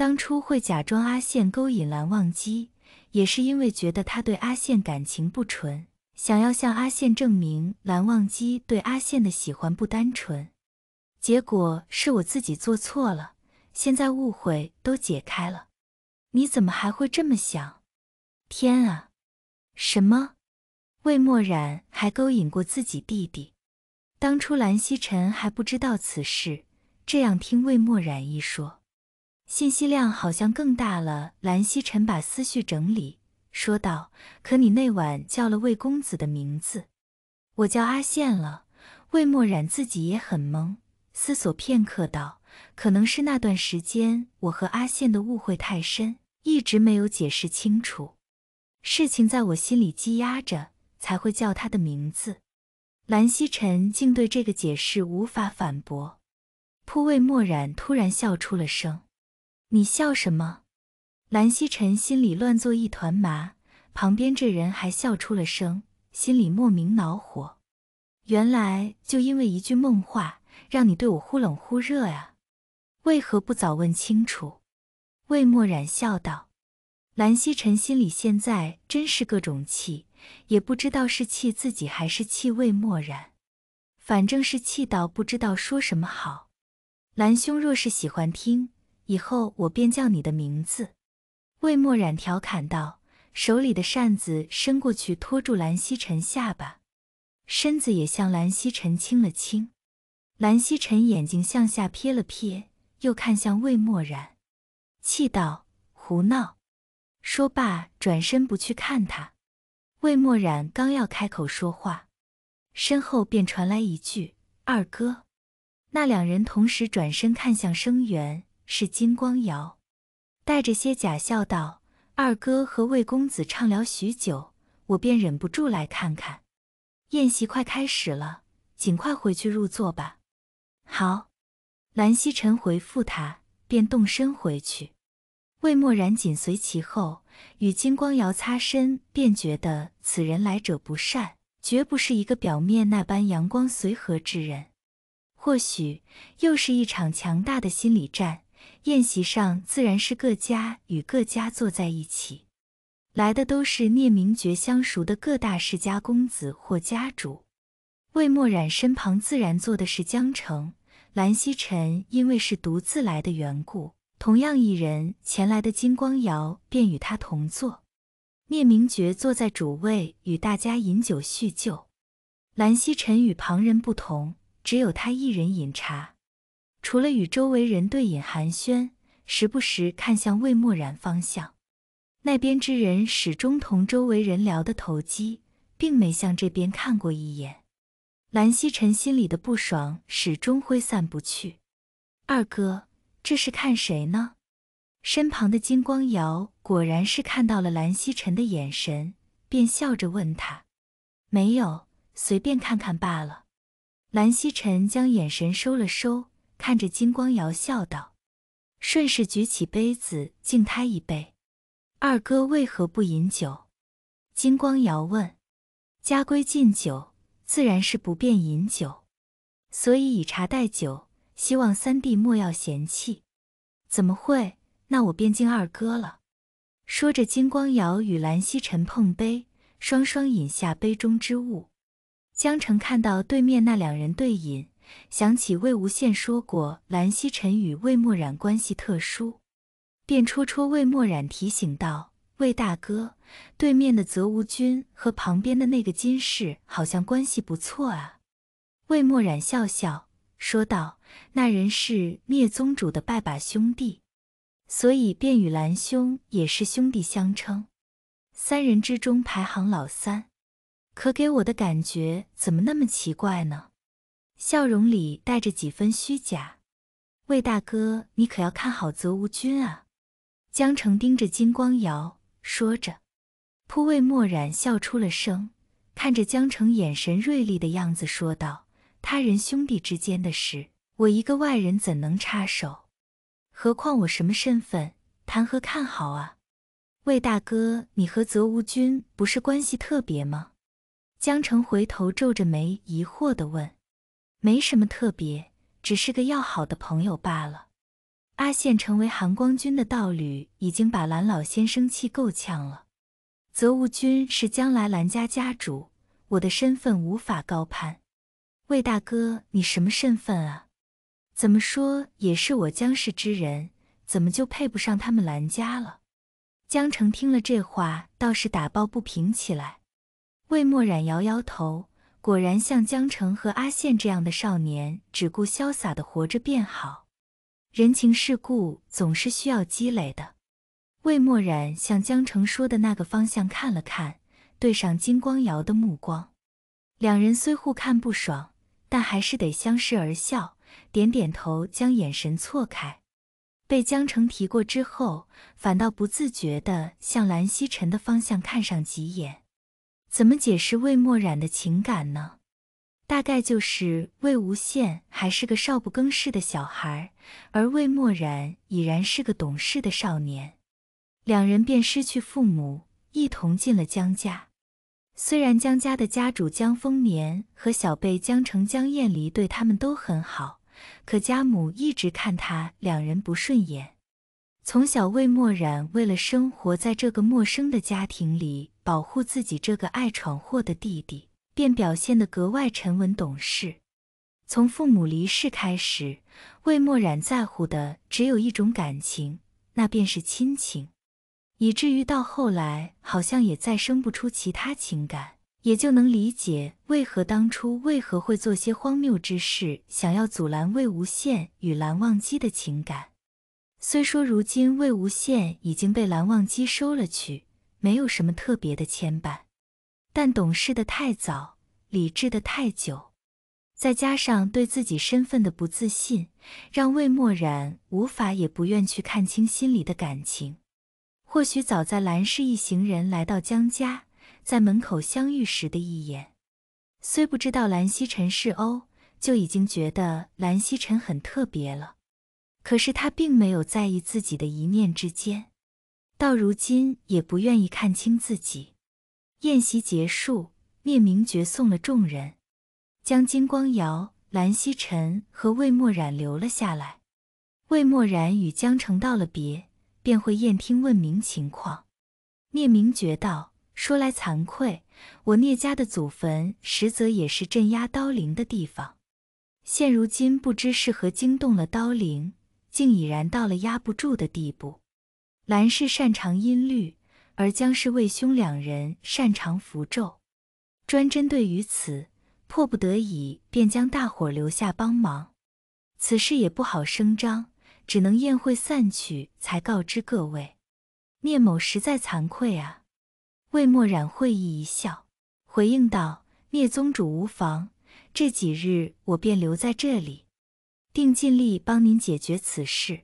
当初会假装阿羡勾引蓝忘机，也是因为觉得他对阿羡感情不纯，想要向阿羡证明蓝忘机对阿羡的喜欢不单纯。结果是我自己做错了，现在误会都解开了，你怎么还会这么想？天啊，什么？魏墨染还勾引过自己弟弟？当初蓝曦臣还不知道此事，这样听魏墨染一说。信息量好像更大了。兰曦晨把思绪整理，说道：“可你那晚叫了魏公子的名字，我叫阿羡了。”魏墨染自己也很懵，思索片刻道：“可能是那段时间我和阿羡的误会太深，一直没有解释清楚，事情在我心里积压着，才会叫他的名字。”兰曦晨竟对这个解释无法反驳。扑魏墨染突然笑出了声。你笑什么？蓝曦臣心里乱作一团麻，旁边这人还笑出了声，心里莫名恼火。原来就因为一句梦话，让你对我忽冷忽热呀？为何不早问清楚？魏墨染笑道。蓝曦臣心里现在真是各种气，也不知道是气自己还是气魏墨染，反正是气到不知道说什么好。蓝兄若是喜欢听。以后我便叫你的名字。”魏墨染调侃道，手里的扇子伸过去托住蓝曦臣下巴，身子也向蓝曦臣倾了倾。蓝曦臣眼睛向下瞥了瞥，又看向魏墨染，气道：“胡闹！”说罢转身不去看他。魏墨染刚要开口说话，身后便传来一句：“二哥。”那两人同时转身看向声源。是金光瑶，带着些假笑道：“二哥和魏公子畅聊许久，我便忍不住来看看。宴席快开始了，尽快回去入座吧。”好，蓝曦臣回复他，便动身回去。魏默然紧随其后，与金光瑶擦身，便觉得此人来者不善，绝不是一个表面那般阳光随和之人。或许又是一场强大的心理战。宴席上自然是各家与各家坐在一起，来的都是聂明觉相熟的各大世家公子或家主。魏墨染身旁自然坐的是江澄，蓝曦臣因为是独自来的缘故，同样一人前来的金光瑶便与他同坐。聂明觉坐在主位，与大家饮酒叙旧。蓝曦臣与旁人不同，只有他一人饮茶。除了与周围人对饮寒暄，时不时看向魏默然方向，那边之人始终同周围人聊得投机，并没向这边看过一眼。蓝曦臣心里的不爽始终挥散不去。二哥，这是看谁呢？身旁的金光瑶果然是看到了蓝曦臣的眼神，便笑着问他：“没有，随便看看罢了。”蓝曦臣将眼神收了收。看着金光瑶笑道，顺势举起杯子敬他一杯。二哥为何不饮酒？金光瑶问。家规禁酒，自然是不便饮酒，所以以茶代酒，希望三弟莫要嫌弃。怎么会？那我便敬二哥了。说着，金光瑶与蓝曦臣碰杯，双双饮下杯中之物。江澄看到对面那两人对饮。想起魏无羡说过蓝曦臣与魏墨染关系特殊，便戳戳魏墨染提醒道：“魏大哥，对面的泽芜君和旁边的那个金氏好像关系不错啊。”魏墨染笑笑说道：“那人是灭宗主的拜把兄弟，所以便与蓝兄也是兄弟相称。三人之中排行老三，可给我的感觉怎么那么奇怪呢？”笑容里带着几分虚假，魏大哥，你可要看好泽无君啊！江澄盯着金光瑶说着，扑魏墨染笑出了声，看着江澄眼神锐利的样子说道：“他人兄弟之间的事，我一个外人怎能插手？何况我什么身份，谈何看好啊？”魏大哥，你和泽无君不是关系特别吗？江澄回头皱着眉疑惑地问。没什么特别，只是个要好的朋友罢了。阿羡成为含光君的道侣，已经把蓝老先生气够呛了。泽芜君是将来蓝家家主，我的身份无法高攀。魏大哥，你什么身份啊？怎么说也是我江氏之人，怎么就配不上他们蓝家了？江澄听了这话，倒是打抱不平起来。魏墨染摇摇头。果然，像江城和阿羡这样的少年，只顾潇洒的活着便好。人情世故总是需要积累的。魏墨染向江城说的那个方向看了看，对上金光瑶的目光。两人虽互看不爽，但还是得相视而笑，点点头，将眼神错开。被江城提过之后，反倒不自觉地向蓝曦臣的方向看上几眼。怎么解释魏墨染的情感呢？大概就是魏无羡还是个少不更事的小孩，而魏墨染已然是个懂事的少年，两人便失去父母，一同进了江家。虽然江家的家主江丰年和小辈江澄、江厌离对他们都很好，可家母一直看他两人不顺眼。从小，魏墨染为了生活在这个陌生的家庭里，保护自己这个爱闯祸的弟弟，便表现得格外沉稳懂事。从父母离世开始，魏墨染在乎的只有一种感情，那便是亲情，以至于到后来，好像也再生不出其他情感，也就能理解为何当初为何会做些荒谬之事，想要阻拦魏无羡与蓝忘机的情感。虽说如今魏无羡已经被蓝忘机收了去，没有什么特别的牵绊，但懂事的太早，理智的太久，再加上对自己身份的不自信，让魏莫染无法也不愿去看清心里的感情。或许早在蓝氏一行人来到江家，在门口相遇时的一眼，虽不知道蓝曦臣是欧，就已经觉得蓝曦臣很特别了。可是他并没有在意自己的一念之间，到如今也不愿意看清自己。宴席结束，聂明觉送了众人，将金光瑶、蓝曦臣和魏墨染留了下来。魏墨染与江城道了别，便回宴厅问明情况。聂明觉道：“说来惭愧，我聂家的祖坟实则也是镇压刀灵的地方，现如今不知是何惊动了刀灵。”竟已然到了压不住的地步。兰氏擅长音律，而姜氏、魏兄两人擅长符咒，专针对于此，迫不得已便将大伙留下帮忙。此事也不好声张，只能宴会散去才告知各位。聂某实在惭愧啊。魏墨染会意一笑，回应道：“聂宗主无妨，这几日我便留在这里。”定尽力帮您解决此事。